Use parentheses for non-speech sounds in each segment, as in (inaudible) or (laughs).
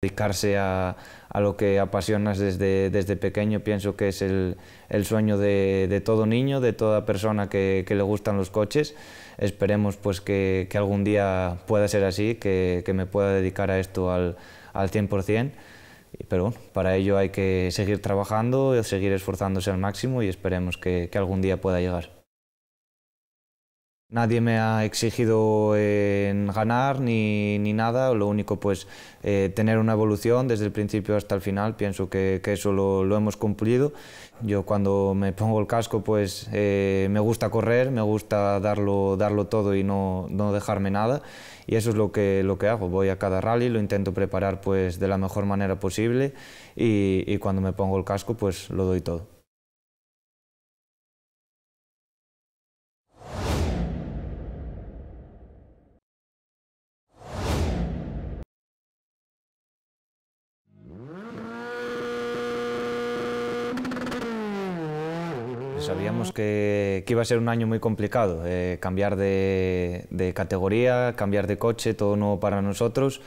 dedicarse a, lo que apasionas desde, desde pequeño pienso que es el, sueño de, todo niño, de toda persona que, le gustan los coches. Esperemos pues que, algún día pueda ser así, que, me pueda dedicar a esto al, al 100%. Pero para ello hay que seguir trabajando, seguir esforzándose al máximo y esperemos que algún día pueda llegar. Nadie me ha exigido eh, en ganar ni, nada, lo único pues eh, tener una evolución desde el principio hasta el final, pienso que, eso lo, hemos cumplido. Yo cuando me pongo el casco pues eh, me gusta correr, me gusta darlo, darlo todo y no, dejarme nada y eso es lo que, lo que hago, voy a cada rally, lo intento preparar pues de la mejor manera posible y, y cuando me pongo el casco pues lo doy todo. sabíamos ah. que, iba a ser un año muy complicado, eh, cambiar de, categoría, cambiar de coche, todo nuevo para nosotros.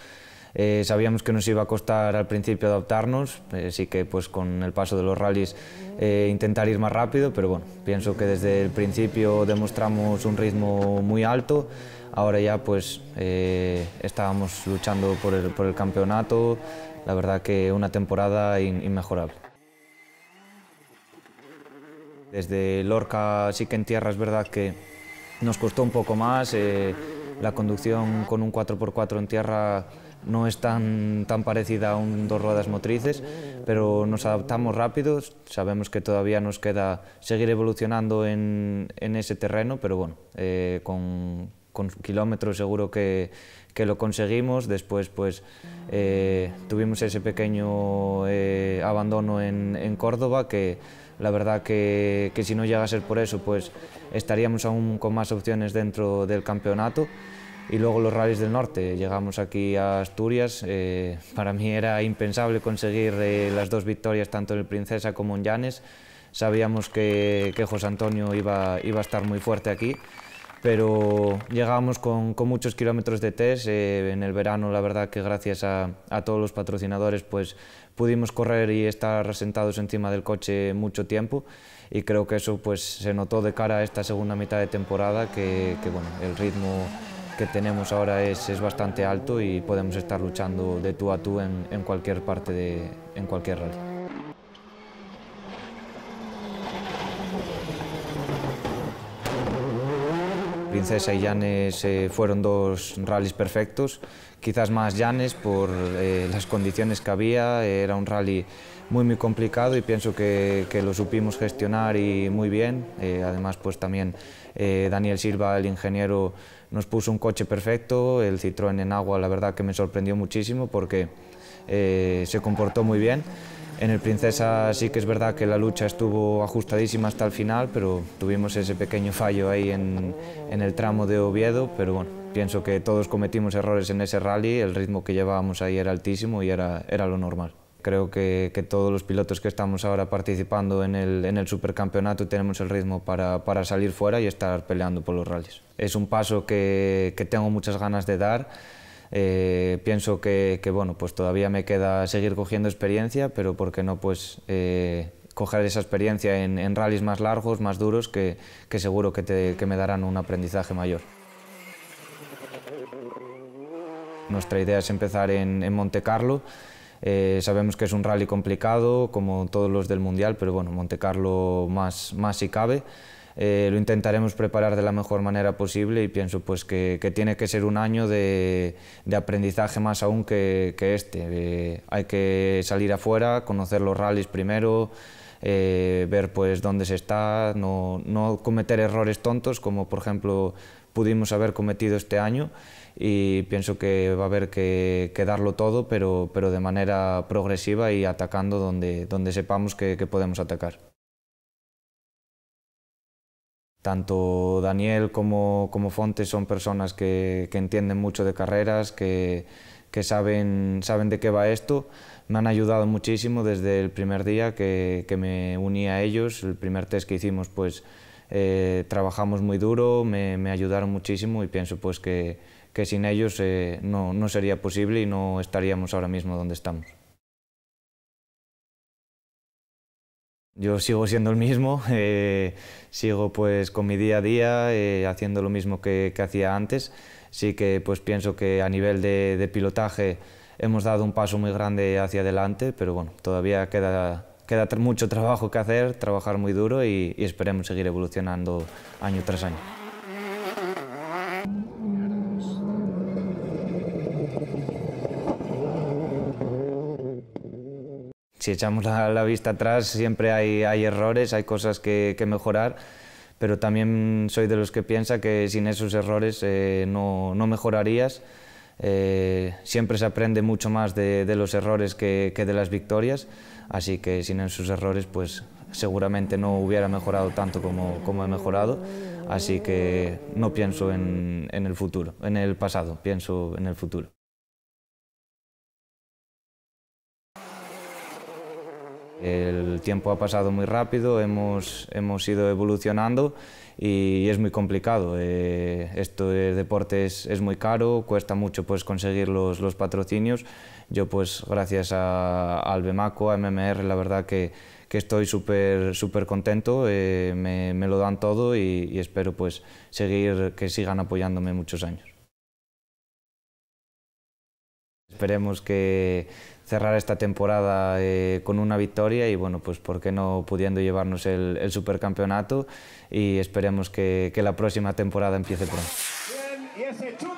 Eh, sabíamos que nos iba a costar al principio adaptarnos, así eh, que pues con el paso de los rallies intentar ir más rápido, pero bueno, pienso que desde el principio demostramos un ritmo muy alto, ahora ya pues estábamos luchando por el, por el campeonato, la verdad que una temporada inmejorable. Desde Lorca sí que en tierra es verdad que nos costó un poco más. Eh, la conducción con un 4x4 en tierra no es tan, tan parecida a un dos ruedas motrices, pero nos adaptamos rápido. Sabemos que todavía nos queda seguir evolucionando en, ese terreno, pero bueno, eh, con, kilómetros seguro que, lo conseguimos. Después pues eh, tuvimos ese pequeño abandono en, en Córdoba que la verdad que, que si no llega a ser por eso, pues estaríamos aún con más opciones dentro del campeonato. Y luego los rallies del norte. Llegamos aquí a Asturias. Eh, para mí era impensable conseguir eh, las dos victorias, tanto en el Princesa como en Llanes. Sabíamos que, que José Antonio iba, iba a estar muy fuerte aquí pero llegábamos con, muchos kilómetros de test. Eh, en el verano, la verdad que gracias a, todos los patrocinadores, pues pudimos correr y estar sentados encima del coche mucho tiempo y creo que eso pues se notó de cara a esta segunda mitad de temporada que, bueno, el ritmo que tenemos ahora es, es, bastante alto y podemos estar luchando de tú a tú en, en cualquier parte de en cualquier rally. Princesa y Llanes eh, fueron dos rallies perfectos, quizás más Llanes por eh, las condiciones que había, era un rally muy muy complicado y pienso que, lo supimos gestionar y muy bien, eh, además pues también Daniel Silva, el ingeniero, nos puso un coche perfecto, el Citroën en agua la verdad que me sorprendió muchísimo porque se comportó muy bien. En el Princesa sí que es verdad que la lucha estuvo ajustadísima hasta el final, pero tuvimos ese pequeño fallo ahí en, el tramo de Oviedo, pero bueno, pienso que todos cometimos errores en ese rally, el ritmo que llevábamos ahí era altísimo y era, era lo normal. Creo que, que, todos los pilotos que estamos ahora participando en el, en el supercampeonato tenemos el ritmo para, para, salir fuera y estar peleando por los rallies. Es un paso que, que tengo muchas ganas de dar eh, pienso que, bueno, pues todavía me queda seguir cogiendo experiencia, pero ¿por qué no pues, eh, coger esa experiencia en, rallies más largos, más duros, que, seguro que, me darán un aprendizaje mayor? Nuestra idea es empezar en, en Monte Carlo. Eh, sabemos que es un rally complicado, como todos los del Mundial, pero bueno, Monte Carlo más, más si cabe. Eh, lo intentaremos preparar de la mejor manera posible y pienso pues que, tiene que ser un año de, aprendizaje más aún que, este. Eh, hay que salir afuera, conocer los rallies primero, eh, ver pues dónde se está, no, cometer errores tontos como por ejemplo pudimos haber cometido este año y pienso que va a haber que, darlo todo, pero, de manera progresiva y atacando donde, donde sepamos que podemos atacar. Tanto Daniel como, como Fontes son personas que, entienden mucho de carreras, que, saben, saben de qué va esto. Me han ayudado muchísimo desde el primer día que, me uní a ellos. El primer test que hicimos, pues eh, trabajamos muy duro, me, ayudaron muchísimo y pienso pues que, sin ellos eh, no sería posible y no estaríamos ahora mismo donde estamos. Yo sigo siendo el mismo, (laughs) eh, sigo pues con mi día a día, eh, haciendo lo mismo que, hacía antes. Sí que pues pienso que a nivel de, pilotaje hemos dado un paso muy grande hacia adelante, pero bueno, todavía queda, mucho trabajo que hacer, trabajar muy duro y esperemos seguir evolucionando año tras año. si echamos la, vista atrás siempre hay, errores, hay cosas que, mejorar, pero también soy de los que piensa que sin esos errores eh, no, no, mejorarías. Eh, siempre se aprende mucho más de, los errores que, de las victorias, así que sin esos errores pues seguramente no hubiera mejorado tanto como, he mejorado, así que no pienso en el futuro, en el pasado, pienso en el futuro. El tiempo ha pasado muy rápido, hemos, hemos ido evolucionando y, es muy complicado. Eh, esto de deporte es, muy caro, cuesta mucho pues, conseguir los, los patrocinios. Yo, pues gracias a, Bemaco, a MMR, la verdad que, que estoy súper súper contento, eh, me, me, lo dan todo y, y espero pues seguir que sigan apoyándome muchos años. esperemos que cerrar esta temporada eh, con una victoria y bueno, pues por qué no pudiendo llevarnos el, supercampeonato y esperemos que, que, la próxima temporada empiece pronto.